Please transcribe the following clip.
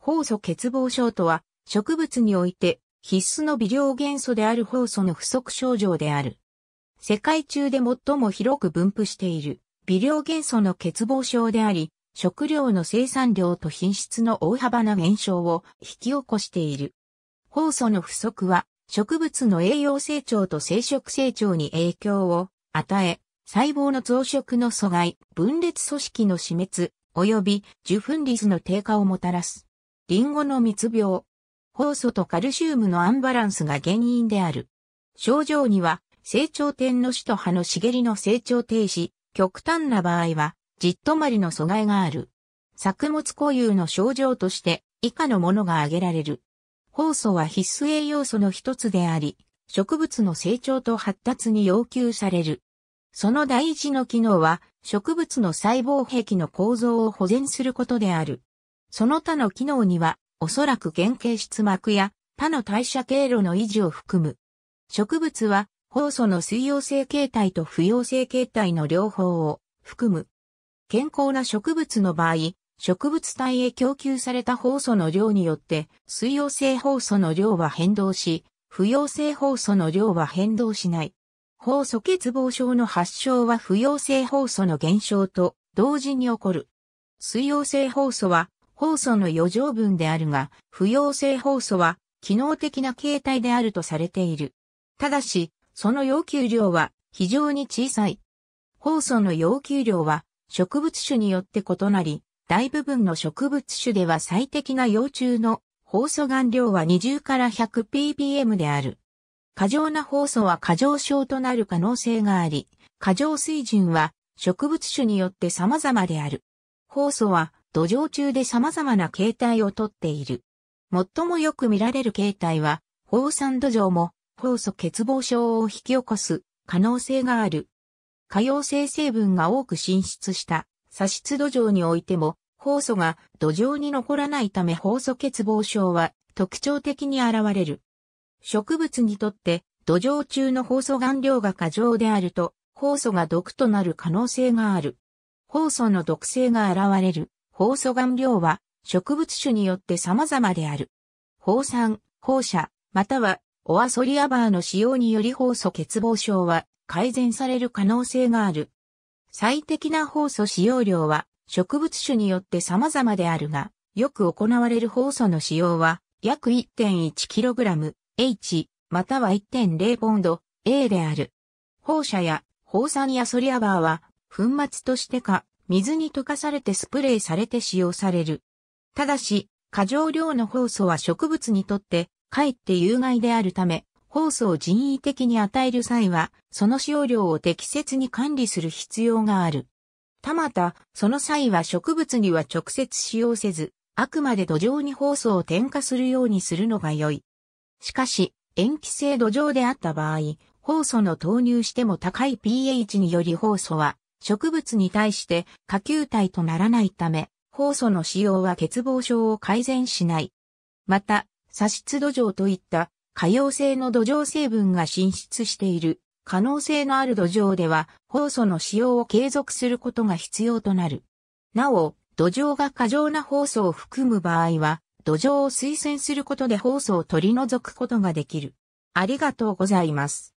酵素欠乏症とは、植物において必須の微量元素である酵素の不足症状である。世界中で最も広く分布している微量元素の欠乏症であり、食料の生産量と品質の大幅な減少を引き起こしている。酵素の不足は植物の栄養成長と生殖成長に影響を与え、細胞の増殖の阻害、分裂組織の死滅、及び受粉率の低下をもたらす。リンゴの密病。酵素とカルシウムのアンバランスが原因である。症状には、成長点の死と葉の茂りの成長停止、極端な場合は、じっとまりの阻害がある。作物固有の症状として、以下のものが挙げられる。酵素は必須栄養素の一つであり、植物の成長と発達に要求される。その第一の機能は、植物の細胞壁の構造を保全することである。その他の機能には、おそらく原型質膜や他の代謝経路の維持を含む。植物は、酵素の水溶性形態と不溶性形態の両方を含む。健康な植物の場合、植物体へ供給された酵素の量によって、水溶性酵素の量は変動し、不溶性酵素の量は変動しない。酵素欠乏症の発症は不溶性酵素の減少と同時に起こる。水溶性酵素は放素の余剰分であるが、不溶性放素は機能的な形態であるとされている。ただし、その要求量は非常に小さい。放素の要求量は植物種によって異なり、大部分の植物種では最適な幼虫の放素含量は20から 100ppm である。過剰な放素は過剰症となる可能性があり、過剰水準は植物種によって様々である。放素は土壌中で様々な形態をとっている。最もよく見られる形態は、放酸土壌も、酵素欠乏症を引き起こす可能性がある。可溶性成分が多く進出した砂質土壌においても、酵素が土壌に残らないため酵素欠乏症は特徴的に現れる。植物にとって土壌中の酵素含量が過剰であると、酵素が毒となる可能性がある。酵素の毒性が現れる。放素顔料は植物種によって様々である。放酸、放射、またはオアソリアバーの使用により放素欠乏症は改善される可能性がある。最適な放素使用量は植物種によって様々であるが、よく行われる放素の使用は約 1.1kg、H、または1.0ポンド、A である。放射や放酸やソリアバーは粉末としてか水に溶かされてスプレーされて使用される。ただし、過剰量の酵素は植物にとって、かえって有害であるため、酵素を人為的に与える際は、その使用量を適切に管理する必要がある。たまた、その際は植物には直接使用せず、あくまで土壌に酵素を添加するようにするのが良い。しかし、塩基性土壌であった場合、酵素の投入しても高い pH により酵素は植物に対して下球体とならないため、酵素の使用は欠乏症を改善しない。また、砂質土壌といった可溶性の土壌成分が進出している可能性のある土壌では酵素の使用を継続することが必要となる。なお、土壌が過剰な酵素を含む場合は、土壌を推薦することで酵素を取り除くことができる。ありがとうございます。